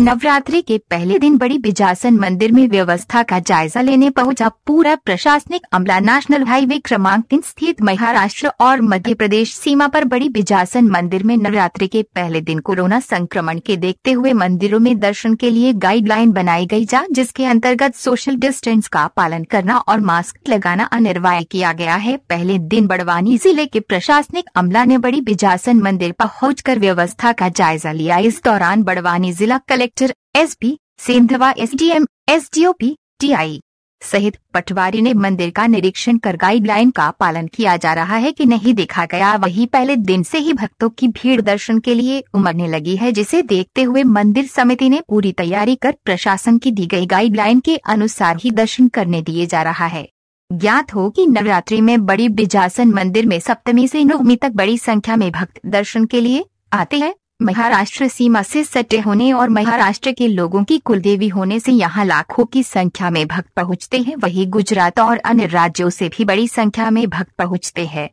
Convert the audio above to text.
नवरात्रि के पहले दिन बड़ी बिजासन मंदिर में व्यवस्था का जायजा लेने पहुंचा पूरा प्रशासनिक अमला नेशनल हाईवे क्रमांक तीन स्थित महाराष्ट्र और मध्य प्रदेश सीमा पर बड़ी बिजासन मंदिर में नवरात्रि के पहले दिन कोरोना संक्रमण के देखते हुए मंदिरों में दर्शन के लिए गाइडलाइन बनाई गई जा जिसके अंतर्गत सोशल डिस्टेंस का पालन करना और मास्क लगाना अनिवार्य किया गया है पहले दिन बड़वानी जिले के प्रशासनिक अमला ने बड़ी बिजासन मंदिर पहुँच व्यवस्था का जायजा लिया इस दौरान बड़वानी जिला collector inspector SP Sendhwa SDM SDOP TI सहित पटवारी ने मंदिर का निरीक्षण कर गाइडलाइन का पालन किया जा रहा है कि नहीं देखा गया वही पहले दिन से ही भक्तों की भीड़ दर्शन के लिए उमड़ने लगी है जिसे देखते हुए मंदिर समिति ने पूरी तैयारी कर प्रशासन की दी गई गाइडलाइन के अनुसार ही दर्शन करने दिए जा रहा है ज्ञात हो कि नवरात्रि में बड़ी बिजासन मंदिर में सप्तमी से नवमी तक बड़ी संख्या में भक्त दर्शन के लिए आते हैं महाराष्ट्र सीमा से सटे होने और महाराष्ट्र के लोगों की कुलदेवी होने से यहाँ लाखों की संख्या में भक्त पहुँचते हैं वहीं गुजरात और अन्य राज्यों से भी बड़ी संख्या में भक्त पहुँचते हैं